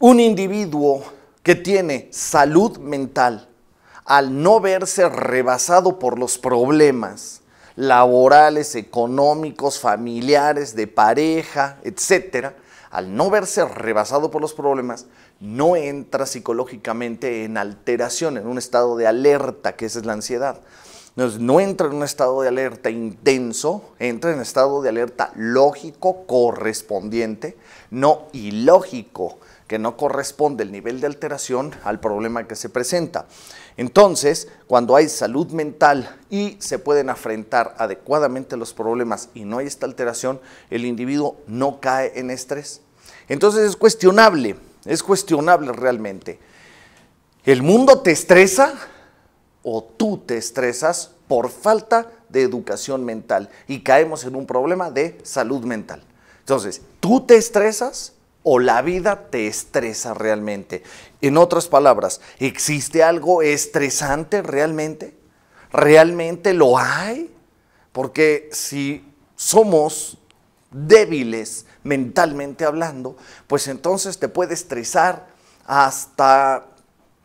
Un individuo que tiene salud mental, al no verse rebasado por los problemas laborales, económicos, familiares, de pareja, etcétera, al no verse rebasado por los problemas, no entra psicológicamente en alteración, en un estado de alerta, que esa es la ansiedad. Entonces, no entra en un estado de alerta intenso, entra en estado de alerta lógico correspondiente, no ilógico, que no corresponde el nivel de alteración al problema que se presenta. Entonces, cuando hay salud mental y se pueden afrontar adecuadamente los problemas y no hay esta alteración, el individuo no cae en estrés. Entonces es cuestionable, es cuestionable realmente. ¿El mundo te estresa? o tú te estresas por falta de educación mental y caemos en un problema de salud mental. Entonces, tú te estresas o la vida te estresa realmente. En otras palabras, ¿existe algo estresante realmente? ¿Realmente lo hay? Porque si somos débiles mentalmente hablando, pues entonces te puede estresar hasta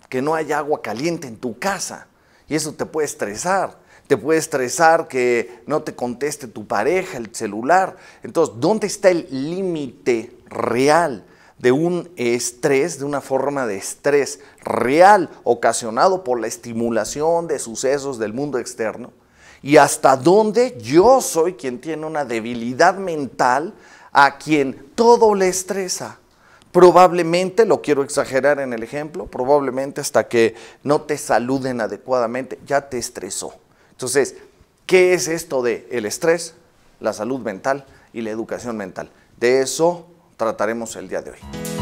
que no haya agua caliente en tu casa y eso te puede estresar. Te puede estresar que no te conteste tu pareja, el celular. Entonces, ¿dónde está el límite real de un estrés, de una forma de estrés real ocasionado por la estimulación de sucesos del mundo externo? Y hasta dónde yo soy quien tiene una debilidad mental a quien todo le estresa. Probablemente, lo quiero exagerar en el ejemplo, probablemente hasta que no te saluden adecuadamente, ya te estresó. Entonces, ¿qué es esto de el estrés, la salud mental y la educación mental? De eso trataremos el día de hoy.